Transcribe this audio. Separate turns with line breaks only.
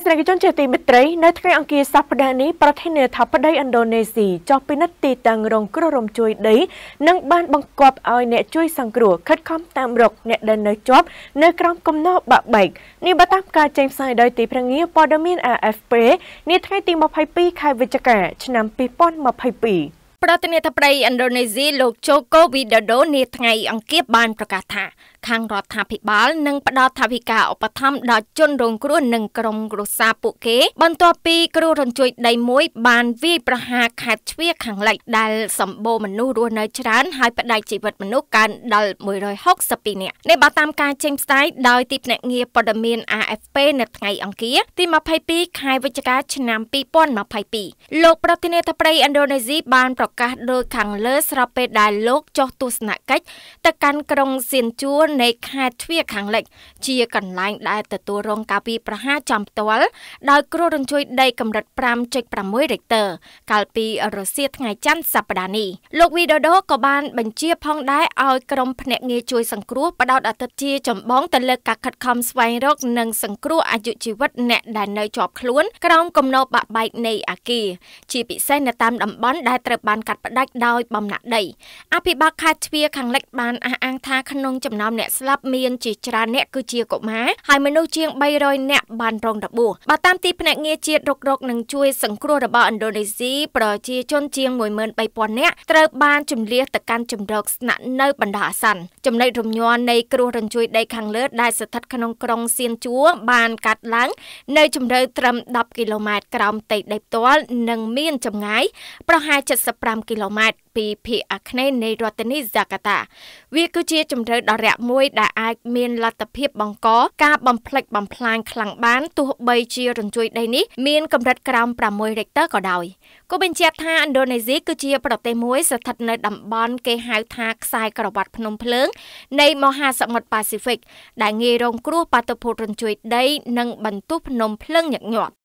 ស្សនិកជនជាទីមេត្រីនៅថ្ងៃអង្គារសប្តាហ៍នេះប្រធានាធិបតីឥណ្ឌូនេស៊ីចុះពិនិត្យទីតាំងរងគ្រោះរំជួយដី និងបានបង្គាប់ឲ្យអ្នកជួយសង្គ្រោះខិតខំតាមរកអ្នកដែលនៅជាប់នៅក្រោមគំនរបាក់បែកនេះបើតាមការចេញផ្សាយដោយទីព្រងាព័ត៌មាន AFP នាថ្ងៃទី22ខែវិច្ឆិកាឆ្នាំ2022
ប្រធានាធិបតីឥណ្ឌូនេស៊ីលោកជូកូវីដដូនាថ្ងៃអង្គារបានប្រកាសថាខាងរដ្ឋាភិបាលនឹងផ្ដល់ថវិកាឧបត្ថម្ភដល់ជនរងគ្រោះនិងក្រុមគ្រួសារពួកគេបន្ទាប់ពីគ្រោះរញ្ជួយដីមួយបានវាយប្រហារខេត្តជ្វាខាងលិចដែលសម្បូរមនុស្សរស់នៅច្រើន ហើយផ្ដាច់ជីវិតមនុស្សកើនដល់162នាក់នេះបើតាមការចេញផ្សាយដោយទីភ្នាក់ងារព័ត៌មាន AFP នៅថ្ងៃអង្គារទី22ខែវិច្ឆិកាឆ្នាំ2022លោកប្រធានាធិបតីឥណ្ឌូនេស៊ីបានប្រកាសដោយខាងលើស្របពេលដែលលោកចុះទស្សនកិច្ចទៅកាន់ក្រុងសៀនជួរនៃខេត្តទ្វារខាងលិចជាកន្លែងដែលទទួលរងការពីប្រហារចំផ្ទាល់ដោយ គ្រោះរញ្ជួយដីកម្រិត5.6រិកទ័រកាលពីរសៀលថ្ងៃច័ន្ទសប្តាហ៍នេះលោកវីដូដូក៏បាន បញ្ជា ផងដែរឲ្យក្រុមភ្នាក់ងារជួយសង្គ្រោះបដោតអាទិត្យជាចម្បងទៅលើការខិតខំស្វែងរកនិងសង្គ្រោះអាយុជីវិតអ្នកដែលនៅជាប់ខ្លួនក្រោមគំនរបាក់បែកនៃអាគារជាពិសេសនៅតាមតំបន់ដែលត្រូវបានកាត់ផ្តាច់ដោយបំណាក់ដី អភិបាលខេត្តទ្វារខាងលិច បានអះអាងថាក្នុងចំណោមអ្នកស្លាប់មានជាច្រើនអ្នកគឺជាកុមារហើយមនុស្សជាង300អ្នកបានរងរបួសបើតាមទីភ្នាក់ងារជាតិរុករកនិងជួយសង្គ្រោះរបស់ឥណ្ឌូនេស៊ីប្រជាជនជាង13000នាក់ត្រូវបានជំលះទៅកាន់ជំរកស្នាក់នៅបណ្ដោះអាសន្នចំណុចរំញ័រនៃគ្រោះរញ្ជួយដីខាងលើ ដែលស្ថិតក្នុងក្រុងសៀនជួបានកាត់ឡើងនៅជម្រៅត្រឹម10គីឡូម៉ែត្រក្រោមផ្ទៃដីផ្ទាល់និងមានចម្ងាយប្រហែល75គីឡូម៉ែត្រពីភាគអាគ្នេយ៍នៃរដ្ឋធានីហ្សាកាតា វាគឺជាជំរឿដ៏រាក់មួយដែលអាចមានលទ្ធភាពបង្កការបំផ្លិចបំផ្លាញខ្លាំងបានទោះបីជារញ្ជួយដីនេះមានកម្រិតក្រោម6រិកទ័រក៏ដោយក៏បញ្ជាក់ថាឥណ្ឌូនេស៊ីគឺជាប្រទេសមួយស្ថិតនៅតំបន់គេហៅថាខ្សែក្រវ៉ាត់ភ្នំភ្លើង នៃ មហាសមុទ្រប៉ាស៊ីហ្វិកដែលងាយរងគ្រោះបាតុភូតរញ្ជួយ ដី និងបន្ទុះភ្នំភ្លើងញឹកញាប់